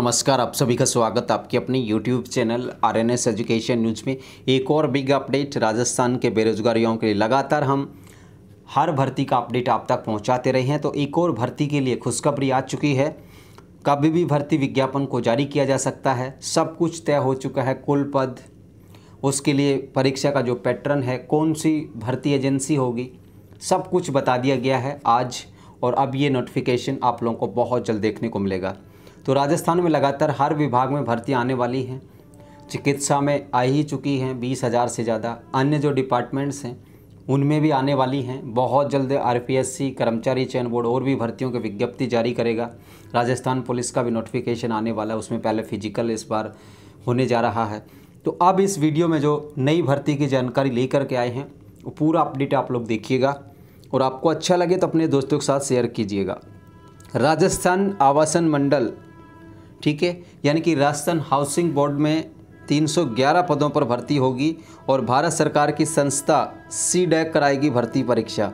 नमस्कार आप सभी का स्वागत आपके अपने YouTube channel S education news में एक और बिग अपडेट राजस्थान के बेरोजगार युवाओं के लिए लगातार हम हर भर्ती का अपडेट आप तक पहुंचाते रहे हैं तो एक और भर्ती के लिए खुशखबरी आ चुकी है कभी भी भर्ती विज्ञापन को जारी किया जा सकता है सब कुछ तय हो चुका है कुल पद उसके लिए परीक्षा का जो पैटर्न है कौन सी भर्ती एजेंसी होगी सब कुछ बता दिया गया है आज और अब ये नोटिफिकेशन आप लोगों को बहुत जल्द देखने को मिलेगा तो राजस्थान में लगातार हर विभाग में भर्ती आने वाली हैं चिकित्सा में आ ही चुकी हैं बीस हज़ार से ज़्यादा अन्य जो डिपार्टमेंट्स हैं उनमें भी आने वाली हैं बहुत जल्द आर कर्मचारी चयन बोर्ड और भी भर्तियों की विज्ञप्ति जारी करेगा राजस्थान पुलिस का भी नोटिफिकेशन आने वाला है उसमें पहले फिजिकल इस बार होने जा रहा है तो अब इस वीडियो में जो नई भर्ती की जानकारी लेकर के आए हैं वो पूरा अपडेट आप लोग देखिएगा और आपको अच्छा लगे तो अपने दोस्तों के साथ शेयर कीजिएगा राजस्थान आवासन मंडल ठीक है यानी कि राजस्थान हाउसिंग बोर्ड में 311 पदों पर भर्ती होगी और भारत सरकार की संस्था सी डैक कराएगी भर्ती परीक्षा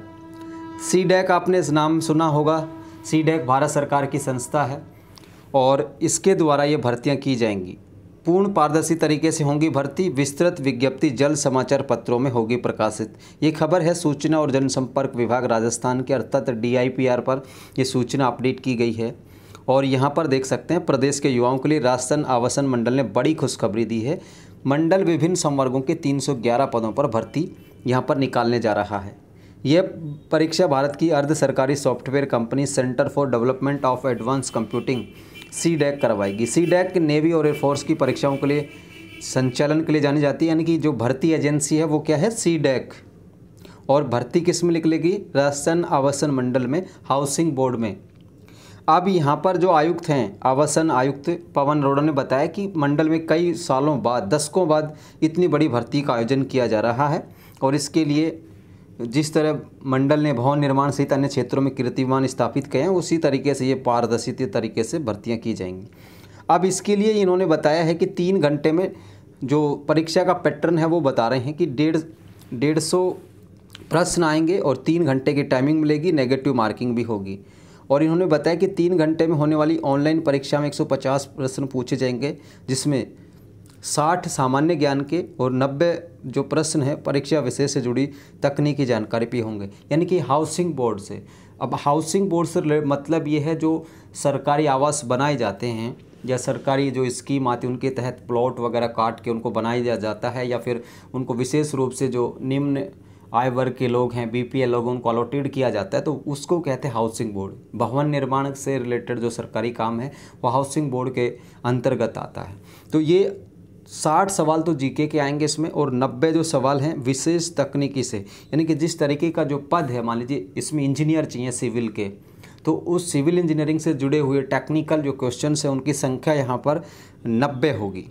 सी डैक आपने इस नाम सुना होगा सी डैक भारत सरकार की संस्था है और इसके द्वारा ये भर्तियाँ की जाएंगी पूर्ण पारदर्शी तरीके से होंगी भर्ती विस्तृत विज्ञप्ति जल समाचार पत्रों में होगी प्रकाशित ये खबर है सूचना और जनसंपर्क विभाग राजस्थान के अर्थात डी पर ये सूचना अपडेट की गई है और यहाँ पर देख सकते हैं प्रदेश के युवाओं के लिए राजस्थान आवासन मंडल ने बड़ी खुशखबरी दी है मंडल विभिन्न संवर्गों के 311 पदों पर भर्ती यहाँ पर निकालने जा रहा है यह परीक्षा भारत की अर्ध सरकारी software company centre for development of advance computing C DAC e करवाएगी सी डैक e नेवी और एयरफोर्स की परीक्षाओं के लिए संचालन के लिए जानी जाती है यानी कि जो भर्ती एजेंसी है वो क्या है सी डैक e और भर्ती किस में निकलेगी राजस्थान आवासन मंडल में हाउसिंग बोर्ड में अब यहाँ पर जो आयुक्त हैं आवासन आयुक्त पवन अरोड़ा ने बताया कि मंडल में कई सालों बाद दशकों बाद इतनी बड़ी भर्ती का आयोजन किया जा रहा है और इसके लिए जिस तरह मंडल ने भवन निर्माण सहित अन्य क्षेत्रों में कीर्तिमान स्थापित किए हैं उसी तरीके से ये पारदर्शित तरीके से भर्तियाँ की जाएंगी अब इसके लिए इन्होंने बताया है कि तीन घंटे में जो परीक्षा का पैटर्न है वो बता रहे हैं कि डेढ़ डेढ़ सौ प्रश्न आएंगे और तीन घंटे की टाइमिंग मिलेगी नेगेटिव मार्किंग भी होगी और इन्होंने बताया कि तीन घंटे में होने वाली ऑनलाइन परीक्षा में 150 प्रश्न पूछे जाएंगे जिसमें 60 सामान्य ज्ञान के और 90 जो प्रश्न हैं परीक्षा विषय से जुड़ी तकनीकी जानकारी भी होंगे यानी कि हाउसिंग बोर्ड से अब हाउसिंग बोर्ड से मतलब ये है जो सरकारी आवास बनाए जाते हैं या सरकारी जो स्कीम आती है उनके तहत प्लॉट वगैरह काट के उनको बनाया जा जाता है या फिर उनको विशेष रूप से जो निम्न आय वर्ग के लोग हैं बीपीएल लोग उनको अलॉटेड किया जाता है तो उसको कहते हैं हाउसिंग बोर्ड भवन निर्माण से रिलेटेड जो सरकारी काम है वो हाउसिंग बोर्ड के अंतर्गत आता है तो ये साठ सवाल तो जीके के आएंगे इसमें और नब्बे जो सवाल हैं विशेष तकनीकी से यानी कि जिस तरीके का जो पद है मान लीजिए इसमें इंजीनियर चाहिए सिविल के तो उस सिविल इंजीनियरिंग से जुड़े हुए टेक्निकल जो क्वेश्चन हैं उनकी संख्या यहाँ पर नब्बे होगी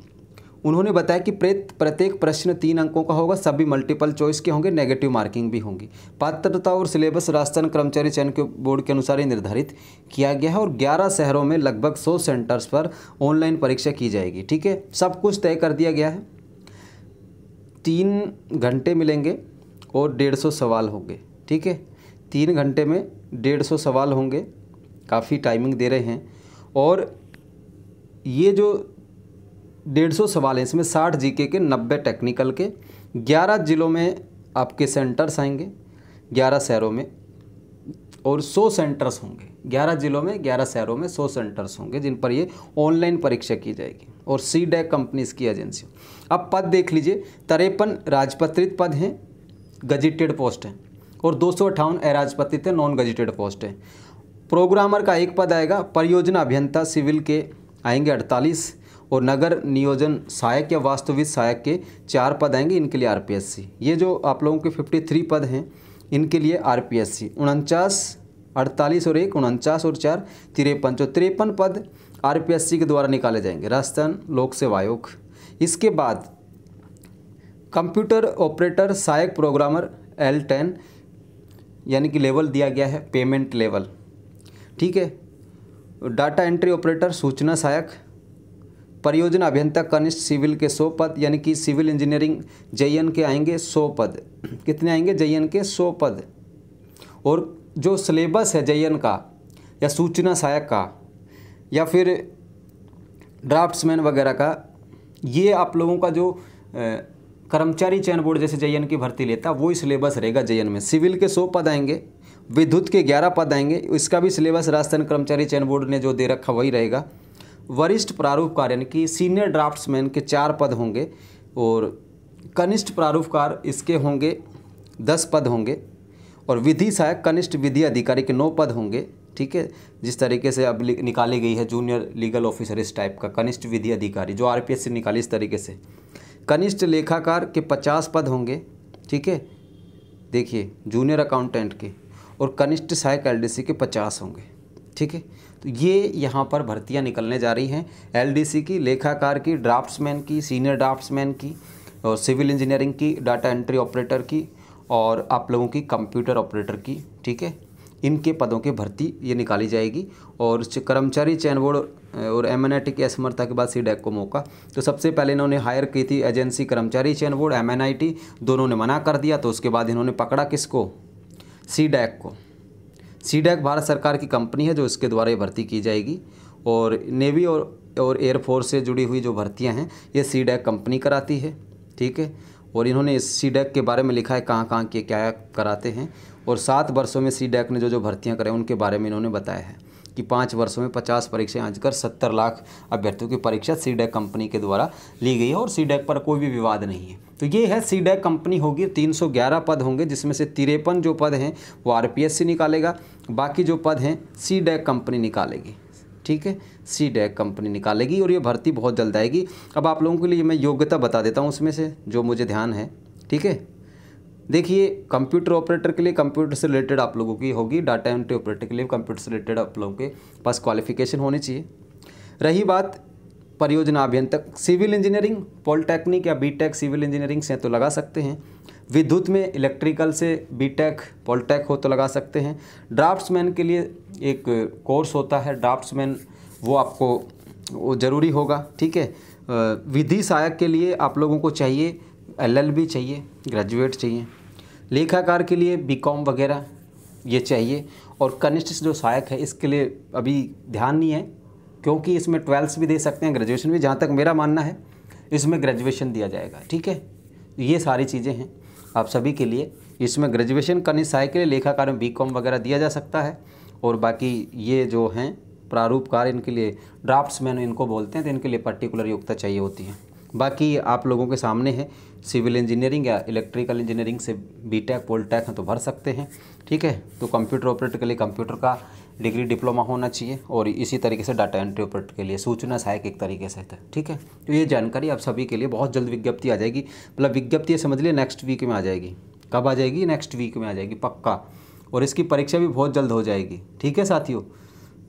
उन्होंने बताया कि प्रेत प्रत्येक प्रश्न तीन अंकों का होगा सभी मल्टीपल चॉइस के होंगे नेगेटिव मार्किंग भी होंगी पात्रता और सिलेबस राजस्थान कर्मचारी चयन के बोर्ड के अनुसार ही निर्धारित किया गया है और 11 शहरों में लगभग 100 सेंटर्स पर ऑनलाइन परीक्षा की जाएगी ठीक है सब कुछ तय कर दिया गया है तीन घंटे मिलेंगे और डेढ़ सौ सवाल होंगे ठीक है तीन घंटे में डेढ़ सौ सवाल होंगे काफ़ी टाइमिंग दे रहे हैं और ये जो डेढ़ सौ सवाल हैं इसमें साठ जीके के नब्बे टेक्निकल के ग्यारह ज़िलों में आपके सेंटर्स आएंगे ग्यारह शहरों में और सौ सेंटर्स होंगे ग्यारह ज़िलों में ग्यारह शहरों में सौ सेंटर्स होंगे जिन पर ये ऑनलाइन परीक्षा की जाएगी और सी डैक कंपनीज की एजेंसी अब पद देख लीजिए तरेपन राजपत्रित पद हैं गजिटेड पोस्ट हैं और दो सौ अठावन अराजपत्रित हैं नॉन गजिटेड पोस्ट हैं प्रोग्रामर का एक पद आएगा परियोजना अभियंता सिविल के आएंगे अड़तालीस और नगर नियोजन सहायक या वास्तविक सहायक के चार पद आएंगे इनके लिए आरपीएससी ये जो आप लोगों के 53 पद हैं इनके लिए आरपीएससी उनचास अड़तालीस और एक उनचास और चार तिरपन जो तिरपन पद आरपीएससी के द्वारा निकाले जाएंगे राजस्थान लोक सेवा आयोग इसके बाद कंप्यूटर ऑपरेटर सहायक प्रोग्रामर एल टेन यानी कि लेवल दिया गया है पेमेंट लेवल ठीक है डाटा एंट्री ऑपरेटर सूचना सहायक परियोजना अभियंता कनिष्ठ सिविल के सौ पद यानी कि सिविल इंजीनियरिंग जे के आएंगे सौ पद कितने आएंगे जे के सौ पद और जो सिलेबस है जे का या सूचना सहायक का या फिर ड्राफ्ट्समैन वगैरह का ये आप लोगों का जो कर्मचारी चयन बोर्ड जैसे जे की भर्ती लेता वो ही सिलेबस रहेगा जे में सिविल के सौ पद आएंगे विद्युत के ग्यारह पद आएंगे इसका भी सिलेबस राजस्थान कर्मचारी चयन बोर्ड ने जो दे रखा वही रहेगा वरिष्ठ प्रारूपकार यानी कि सीनियर ड्राफ्ट्समैन के चार पद होंगे और कनिष्ठ प्रारूपकार इसके होंगे दस पद होंगे और विधि सहायक कनिष्ठ विधि अधिकारी के नौ पद होंगे ठीक है जिस तरीके से अब निकाली गई है जूनियर लीगल ऑफिसर इस टाइप का कनिष्ठ विधि अधिकारी जो आरपीएस से निकाली इस तरीके से कनिष्ठ लेखाकार के पचास पद होंगे ठीक है देखिए जूनियर अकाउंटेंट के और कनिष्ठ सहायक एलडीसी के पचास होंगे ठीक है तो ये यहाँ पर भर्तियाँ निकलने जा रही हैं एलडीसी की लेखाकार की ड्राफ्ट्समैन की सीनियर ड्राफ्ट्समैन की और सिविल इंजीनियरिंग की डाटा एंट्री ऑपरेटर की और आप लोगों की कंप्यूटर ऑपरेटर की ठीक है इनके पदों की भर्ती ये निकाली जाएगी और कर्मचारी चयन बोर्ड और एम की असमर्थता के बाद सी डैक e को मौका तो सबसे पहले इन्होंने हायर की थी एजेंसी कर्मचारी चयन बोर्ड एम दोनों ने मना कर दिया तो उसके बाद इन्होंने पकड़ा किसको सी डैक e को सी डैक भारत सरकार की कंपनी है जो इसके द्वारा ये भर्ती की जाएगी और नेवी और और एयरफोर्स से जुड़ी हुई जो भर्तियाँ हैं ये सी डैक कंपनी कराती है ठीक है और इन्होंने इस सी डैक के बारे में लिखा है कहाँ कहाँ के क्या कराते हैं और सात वर्षों में सी डैक ने जो जो भर्तियाँ कराई उनके बारे में इन्होंने बताया है कि पाँच वर्षों में पचास परीक्षाएं कर सत्तर लाख अभ्यर्थियों की परीक्षा सी e कंपनी के द्वारा ली गई है और सी e पर कोई भी विवाद नहीं है तो ये है सी e कंपनी होगी 311 पद होंगे जिसमें से तिरपन जो पद हैं वो आर निकालेगा बाकी जो पद हैं सी कंपनी निकालेगी ठीक है सी डैक कंपनी निकालेगी और ये भर्ती बहुत जल्द आएगी अब आप लोगों के लिए मैं योग्यता बता देता हूँ उसमें से जो मुझे ध्यान है ठीक है देखिए कंप्यूटर ऑपरेटर के लिए कंप्यूटर से रिलेटेड आप लोगों की होगी डाटा एंट्री ऑपरेटर के लिए कंप्यूटर से रिलेटेड आप लोगों के पास क्वालिफिकेशन होनी चाहिए रही बात परियोजना अभियंतक सिविल इंजीनियरिंग पॉलिटेक्निक या बीटेक सिविल इंजीनियरिंग से तो लगा सकते हैं विद्युत में इलेक्ट्रिकल से बीटेक पॉलिटेक हो तो लगा सकते हैं ड्राफ्ट्समैन के लिए एक कोर्स होता है ड्राफ्ट्समैन वो आपको वो ज़रूरी होगा ठीक है विधि सहायक के लिए आप लोगों को चाहिए एलएलबी चाहिए ग्रेजुएट चाहिए लेखाकार के लिए बीकॉम वगैरह ये चाहिए और कनिष्ठ जो सहायक है इसके लिए अभी ध्यान नहीं है क्योंकि इसमें ट्वेल्थ भी दे सकते हैं ग्रेजुएशन भी जहाँ तक मेरा मानना है इसमें ग्रेजुएशन दिया जाएगा ठीक है ये सारी चीज़ें हैं आप सभी के लिए इसमें ग्रेजुएशन कनिष्ठ सहायक के लिए लेखाकार में बी वगैरह दिया जा सकता है और बाकी ये जो हैं प्रारूपकार इनके लिए ड्राफ्ट्समैन इनको बोलते हैं तो इनके लिए पर्टिकुलर योग्यता चाहिए होती है बाकी आप लोगों के सामने है सिविल इंजीनियरिंग या इलेक्ट्रिकल इंजीनियरिंग से बी टेक पोल टेक हैं तो भर सकते हैं ठीक है तो कंप्यूटर ऑपरेटर के लिए कंप्यूटर का डिग्री डिप्लोमा होना चाहिए और इसी तरीके से डाटा एंट्री ऑपरेट के लिए सूचना सहायक एक तरीके से था ठीक है तो ये जानकारी आप सभी के लिए बहुत जल्द विज्ञप्ति आ जाएगी मतलब विज्ञप्ति समझ लिए नेक्स्ट वीक में आ जाएगी कब आ जाएगी नेक्स्ट वीक में आ जाएगी पक्का और इसकी परीक्षा भी बहुत जल्द हो जाएगी ठीक है साथियों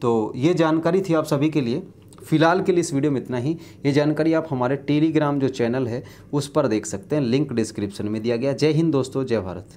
तो ये जानकारी थी आप सभी के लिए फिलहाल के लिए इस वीडियो में इतना ही ये जानकारी आप हमारे टेलीग्राम जो चैनल है उस पर देख सकते हैं लिंक डिस्क्रिप्शन में दिया गया जय हिंद दोस्तों जय भारत